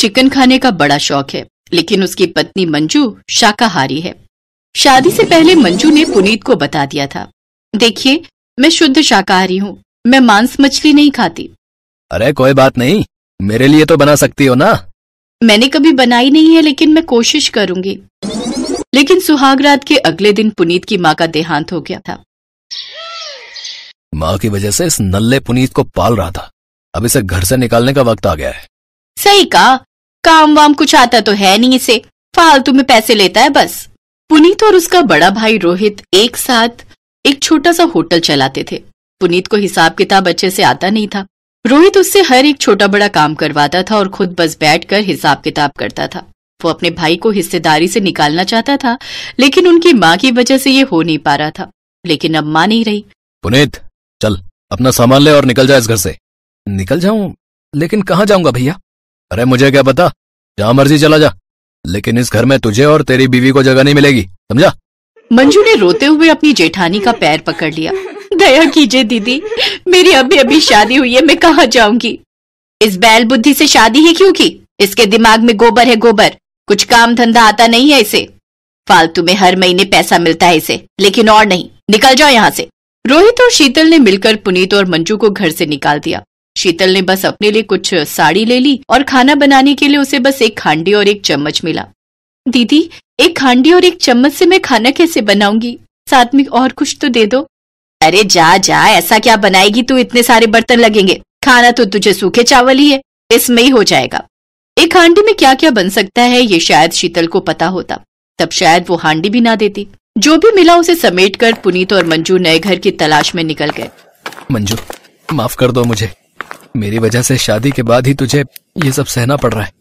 Chicken खाने का बड़ा शौक है लेकिन उसकी पत्नी मंजू शाकाहारी है शादी से पहले मंजू ने पुनीत को बता दिया था देखिए मैं शुद्ध शाकाहारी हूँ मैं मांस मछली नहीं खाती अरे कोई बात नहीं मेरे लिए तो बना सकती हो ना मैंने कभी बनाई नहीं है लेकिन मैं कोशिश करूंगी लेकिन सुहागरात के अगले दिन पुनीत की माँ का देहांत हो गया था माँ की वजह से इस नल्ले पुनीत को पाल रहा था अब इसे घर से निकालने का वक्त आ गया है सही कहा काम वाम कुछ आता तो है नहीं इसे फालतू में पैसे लेता है बस पुनीत और उसका बड़ा भाई रोहित एक साथ एक छोटा सा होटल चलाते थे पुनीत को हिसाब किताब अच्छे से आता नहीं था रोहित उससे हर एक छोटा बड़ा काम करवाता था और खुद बस बैठकर हिसाब किताब करता था वो अपने भाई को हिस्सेदारी से निकालना चाहता था लेकिन उनकी माँ की वजह से ये हो नहीं पा रहा था लेकिन अब माँ नहीं रही पुनीत चल अपना सामान ले और निकल जाए इस घर से निकल जाऊं लेकिन कहाँ जाऊंगा भैया अरे मुझे क्या पता जहाँ मर्जी चला जा लेकिन इस घर में तुझे और तेरी बीवी को जगह नहीं मिलेगी समझा मंजू ने रोते हुए अपनी जेठानी का पैर पकड़ लिया दया कीजिए दीदी मेरी अभी अभी शादी हुई है मैं कहा जाऊंगी इस बैल बुद्धि से शादी ही क्यों की इसके दिमाग में गोबर है गोबर कुछ काम धंधा आता नहीं है इसे फालतू में हर महीने पैसा मिलता है इसे लेकिन और नहीं निकल जाओ यहाँ से रोहित और शीतल ने मिलकर पुनीत और मंजू को घर से निकाल दिया शीतल ने बस अपने लिए कुछ साड़ी ले ली और खाना बनाने के लिए उसे बस एक खांडी और एक चम्मच मिला दीदी एक खांडी और एक चम्मच से मैं खाना कैसे बनाऊंगी साथ में और कुछ तो दे दो अरे जा जा ऐसा क्या बनाएगी तू इतने सारे बर्तन लगेंगे खाना तो तुझे सूखे चावल ही है इसमें ही हो जाएगा एक हांडी में क्या क्या बन सकता है ये शायद शीतल को पता होता तब शायद वो हांडी भी ना देती जो भी मिला उसे समेट कर पुनीत और मंजू नए घर की तलाश में निकल गए मंजू माफ कर दो मुझे मेरी वजह से शादी के बाद ही तुझे ये सब सहना पड़ रहा है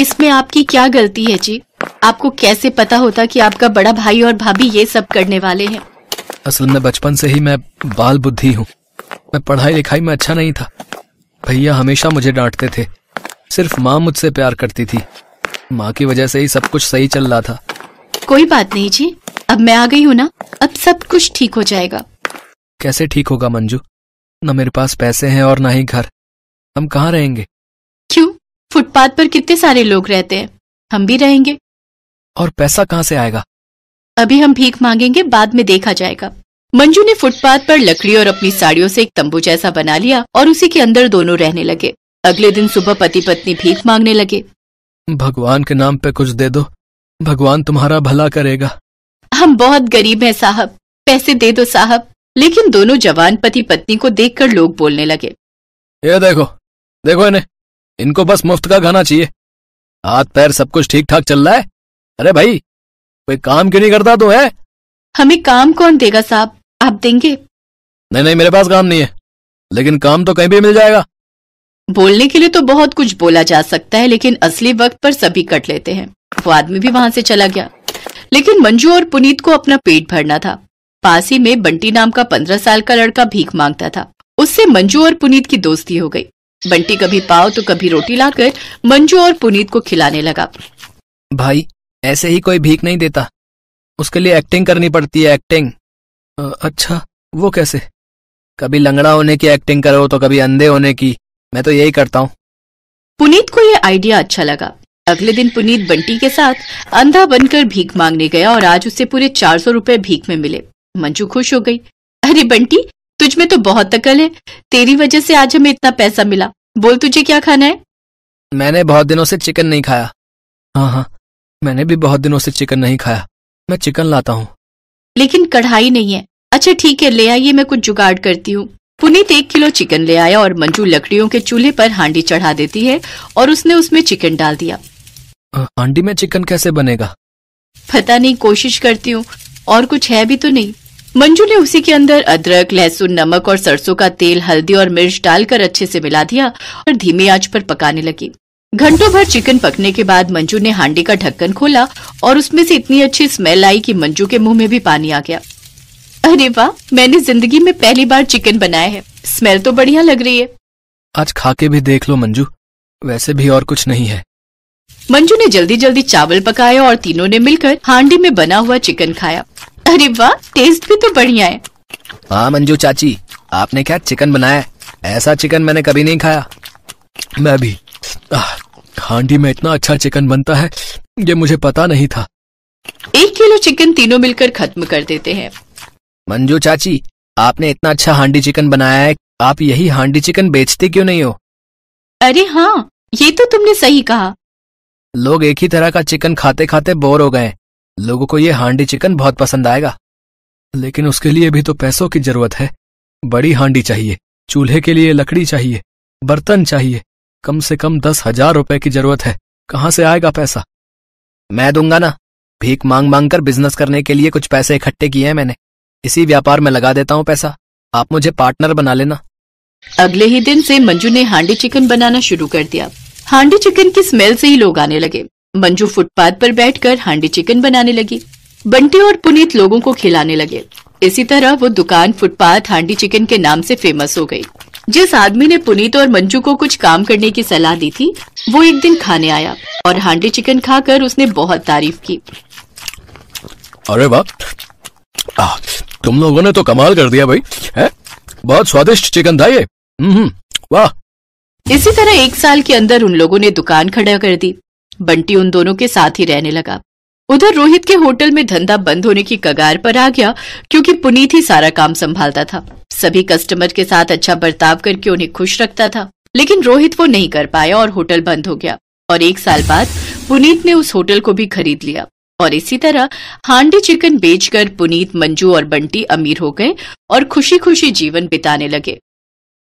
इसमें आपकी क्या गलती है जी आपको कैसे पता होता कि आपका बड़ा भाई और भाभी ये सब करने वाले हैं असल में बचपन से ही मैं बाल बुद्धि हूँ मैं पढ़ाई लिखाई में अच्छा नहीं था भैया हमेशा मुझे डांटते थे सिर्फ माँ मुझसे प्यार करती थी माँ की वजह से ही सब कुछ सही चल रहा था कोई बात नहीं जी अब मैं आ गई हूँ ना अब सब कुछ ठीक हो जाएगा कैसे ठीक होगा मंजू न मेरे पास पैसे हैं और ना ही घर हम कहाँ रहेंगे क्यों फुटपाथ पर कितने सारे लोग रहते हैं हम भी रहेंगे और पैसा कहाँ से आएगा अभी हम भीख मांगेंगे बाद में देखा जाएगा मंजू ने फुटपाथ पर लकड़ी और अपनी साड़ियों से एक तंबू जैसा बना लिया और उसी के अंदर दोनों रहने लगे अगले दिन सुबह पति पत्नी भीख मांगने लगे भगवान के नाम पे कुछ दे दो भगवान तुम्हारा भला करेगा हम बहुत गरीब हैं साहब पैसे दे दो साहब लेकिन दोनों जवान पति पत्नी को देखकर लोग बोलने लगे ये देखो देखो इन्हें इनको बस मुफ्त का खाना चाहिए हाथ पैर सब कुछ ठीक ठाक चल रहा है अरे भाई कोई काम क्यों नहीं करता तो है हमें काम कौन देगा साहब आप देंगे नहीं नहीं मेरे पास काम नहीं है लेकिन काम तो कहीं भी मिल जाएगा बोलने के लिए तो बहुत कुछ बोला जा सकता है लेकिन असली वक्त पर सभी कट लेते हैं वो आदमी भी वहाँ से चला गया लेकिन मंजू और पुनीत को अपना पेट भरना था पास ही में बंटी नाम का पंद्रह साल का लड़का भीख मांगता था उससे मंजू और पुनीत की दोस्ती हो गई बंटी कभी पाव तो कभी रोटी लाकर मंजू और पुनीत को खिलाने लगा भाई ऐसे ही कोई भीख नहीं देता उसके लिए एक्टिंग करनी पड़ती है एक्टिंग आ, अच्छा वो कैसे कभी लंगड़ा होने की एक्टिंग करो तो कभी अंधे होने की मैं तो यही करता हूँ पुनीत को यह आइडिया अच्छा लगा अगले दिन पुनीत बंटी के साथ अंधा बनकर भीख मांगने गया और आज उसे पूरे चार सौ रूपए भीख में मिले मंजू खुश हो गई अरे बंटी तुझ में तो बहुत अकल है तेरी वजह से आज हमें इतना पैसा मिला बोल तुझे क्या खाना है मैंने बहुत दिनों से चिकन नहीं खाया हाँ हाँ मैंने भी बहुत दिनों से चिकन नहीं खाया मैं चिकन लाता हूँ लेकिन कढ़ाई नहीं है अच्छा ठीक है ले आइए मैं कुछ जुगाड़ करती हूँ पुनीत एक किलो चिकन ले आया और मंजू लकड़ियों के चूल्हे पर हांडी चढ़ा देती है और उसने उसमें चिकन डाल दिया हांडी में चिकन कैसे बनेगा पता नहीं कोशिश करती हूँ और कुछ है भी तो नहीं मंजू ने उसी के अंदर अदरक लहसुन नमक और सरसों का तेल हल्दी और मिर्च डालकर अच्छे से मिला दिया और धीमी आंच पर पकाने लगी घंटों भर चिकन पकने के बाद मंजू ने हांडी का ढक्कन खोला और उसमें से इतनी अच्छी स्मेल आई कि मंजू के मुंह में भी पानी आ गया अरे वाह मैंने जिंदगी में पहली बार चिकन बनाया है स्मेल तो बढ़िया लग रही है आज खा के भी देख लो मंजू वैसे भी और कुछ नहीं है मंजू ने जल्दी जल्दी चावल पकाया और तीनों ने मिलकर हांडी में बना हुआ चिकन खाया अरे वाह टेस्ट भी तो बढ़िया है हाँ मंजू चाची आपने क्या चिकन बनाया ऐसा चिकन मैंने कभी नहीं खाया मैं भी हांडी में इतना अच्छा चिकन बनता है ये मुझे पता नहीं था एक किलो चिकन तीनों मिलकर खत्म कर देते हैं मंजू चाची आपने इतना अच्छा हांडी चिकन बनाया है आप यही हांडी चिकन बेचते क्यों नहीं हो अरे हाँ ये तो तुमने सही कहा लोग एक ही तरह का चिकन खाते खाते बोर हो गए लोगों को ये हांडी चिकन बहुत पसंद आएगा लेकिन उसके लिए भी तो पैसों की जरूरत है बड़ी हांडी चाहिए चूल्हे के लिए लकड़ी चाहिए बर्तन चाहिए कम से कम दस हजार रुपए की जरूरत है कहाँ से आएगा पैसा मैं दूंगा ना भीख मांग मांग कर बिजनेस करने के लिए कुछ पैसे इकट्ठे किए हैं मैंने इसी व्यापार में लगा देता हूँ पैसा आप मुझे पार्टनर बना लेना अगले ही दिन से मंजू ने हांडी चिकन बनाना शुरू कर दिया हांडी चिकन की स्मेल से ही लोग आने लगे मंजू फुटपाथ पर बैठकर हांडी चिकन बनाने लगी बंटी और पुनीत लोगों को खिलाने लगे इसी तरह वो दुकान फुटपाथ हांडी चिकन के नाम से फेमस हो गई जिस आदमी ने पुनीत और मंजू को कुछ काम करने की सलाह दी थी वो एक दिन खाने आया और हांडी चिकन खाकर उसने बहुत तारीफ की अरे वाह तुम लोगों ने तो कमाल कर दिया भाई है? बहुत स्वादिष्ट चिकन था ये हम्म, हम्म, वाह इसी तरह एक साल के अंदर उन लोगों ने दुकान खड़ा कर दी बंटी उन दोनों के साथ ही रहने लगा उधर रोहित के होटल में धंधा बंद होने की कगार पर आ गया क्योंकि पुनीत ही सारा काम संभालता था सभी कस्टमर के साथ अच्छा बर्ताव करके उन्हें खुश रखता था लेकिन रोहित वो नहीं कर पाया और होटल बंद हो गया और एक साल बाद पुनीत ने उस होटल को भी खरीद लिया और इसी तरह हांडी चिकन बेचकर पुनीत मंजू और बंटी अमीर हो गए और खुशी खुशी जीवन बिताने लगे